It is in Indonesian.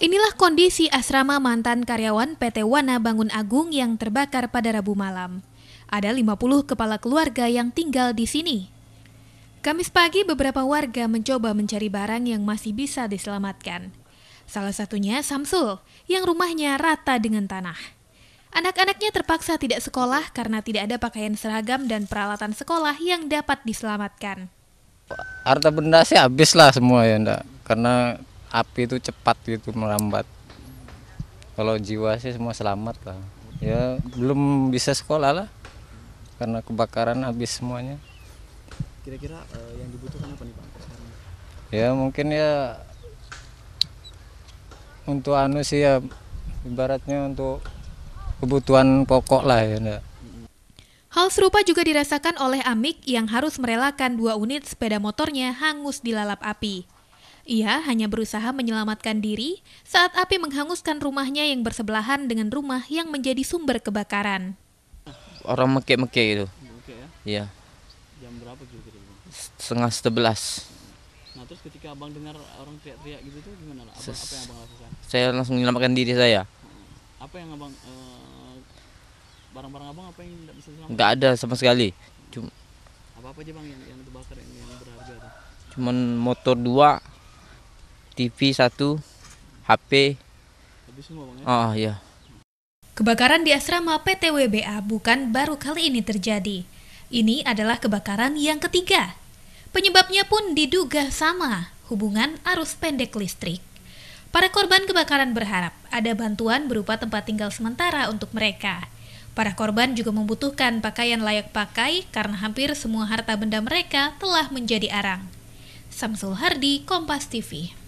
Inilah kondisi asrama mantan karyawan PT Wana Bangun Agung yang terbakar pada Rabu malam. Ada 50 kepala keluarga yang tinggal di sini. Kamis pagi beberapa warga mencoba mencari barang yang masih bisa diselamatkan. Salah satunya Samsul, yang rumahnya rata dengan tanah. Anak-anaknya terpaksa tidak sekolah karena tidak ada pakaian seragam dan peralatan sekolah yang dapat diselamatkan. Harta benda sih habis lah semua ya, enggak. karena api itu cepat gitu melambat kalau jiwa sih semua selamat lah ya belum bisa sekolah lah karena kebakaran habis semuanya kira-kira uh, yang dibutuhkan apa nih pak sekarang ya mungkin ya untuk anu sih ya ibaratnya untuk kebutuhan pokok lah ya enggak. Hal serupa juga dirasakan oleh Amik yang harus merelakan dua unit sepeda motornya hangus dilalap api. Ia hanya berusaha menyelamatkan diri saat api menghanguskan rumahnya yang bersebelahan dengan rumah yang menjadi sumber kebakaran. Orang meke-meke itu. Mekek ya? Iya. Jam berapa gitu? Setengah sebelas. Nah terus ketika abang dengar orang teriak-teriak gitu tuh gimana? Abang, apa yang abang lakukan? Saya langsung menyelamatkan diri saya. Hmm. Apa yang abang eh, barang-barang eh, abang apa yang tidak bisa selamat? Enggak ada sama sekali. Cuma apa-apa aja bang yang, yang terbakar yang, yang berharga tuh? Cuman motor dua, TV satu, HP. Habis ya? Ah, ah, iya. Kebakaran di asrama PTWBA bukan baru kali ini terjadi. Ini adalah kebakaran yang ketiga. Penyebabnya pun diduga sama, hubungan arus pendek listrik. Para korban kebakaran berharap ada bantuan berupa tempat tinggal sementara untuk mereka. Para korban juga membutuhkan pakaian layak pakai karena hampir semua harta benda mereka telah menjadi arang. Samsul Hardi, Kompas TV.